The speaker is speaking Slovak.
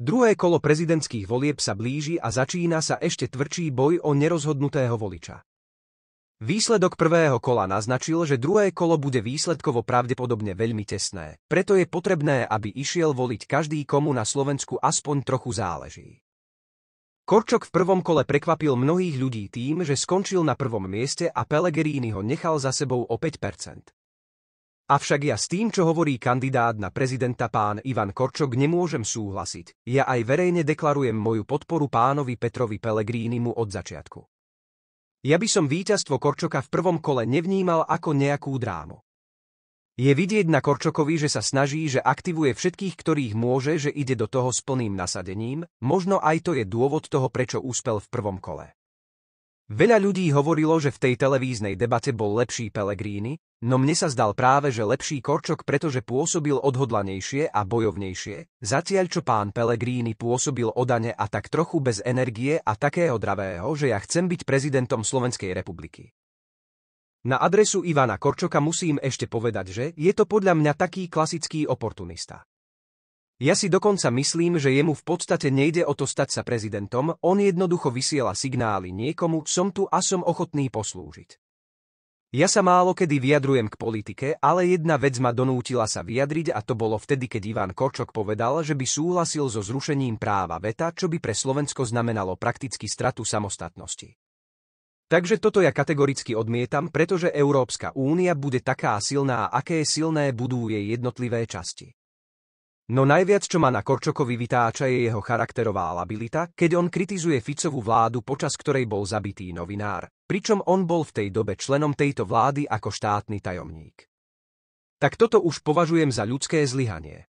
Druhé kolo prezidentských volieb sa blíži a začína sa ešte tvrdší boj o nerozhodnutého voliča. Výsledok prvého kola naznačil, že druhé kolo bude výsledkovo pravdepodobne veľmi tesné, preto je potrebné, aby išiel voliť každý, komu na Slovensku aspoň trochu záleží. Korčok v prvom kole prekvapil mnohých ľudí tým, že skončil na prvom mieste a Pellegrini ho nechal za sebou o 5%. Avšak ja s tým, čo hovorí kandidát na prezidenta pán Ivan Korčok, nemôžem súhlasiť. Ja aj verejne deklarujem moju podporu pánovi Petrovi Pelegrínimu od začiatku. Ja by som víťazstvo Korčoka v prvom kole nevnímal ako nejakú drámu. Je vidieť na Korčokovi, že sa snaží, že aktivuje všetkých, ktorých môže, že ide do toho s plným nasadením, možno aj to je dôvod toho, prečo úspel v prvom kole. Veľa ľudí hovorilo, že v tej televíznej debate bol lepší Pelegrini, no mne sa zdal práve, že lepší Korčok, pretože pôsobil odhodlanejšie a bojovnejšie, zatiaľ čo pán Pelegrini pôsobil odane a tak trochu bez energie a takého dravého, že ja chcem byť prezidentom Slovenskej republiky. Na adresu Ivana Korčoka musím ešte povedať, že je to podľa mňa taký klasický oportunista. Ja si dokonca myslím, že jemu v podstate nejde o to stať sa prezidentom, on jednoducho vysiela signály niekomu, som tu a som ochotný poslúžiť. Ja sa málo kedy vyjadrujem k politike, ale jedna vec ma donútila sa vyjadriť a to bolo vtedy, keď Ivan Korčok povedal, že by súhlasil so zrušením práva veta, čo by pre Slovensko znamenalo prakticky stratu samostatnosti. Takže toto ja kategoricky odmietam, pretože Európska únia bude taká silná, aké silné budú jej jednotlivé časti. No najviac, čo ma na Korčokovi vytáča, je jeho charakterová labilita, keď on kritizuje Ficovú vládu, počas ktorej bol zabitý novinár, pričom on bol v tej dobe členom tejto vlády ako štátny tajomník. Tak toto už považujem za ľudské zlyhanie.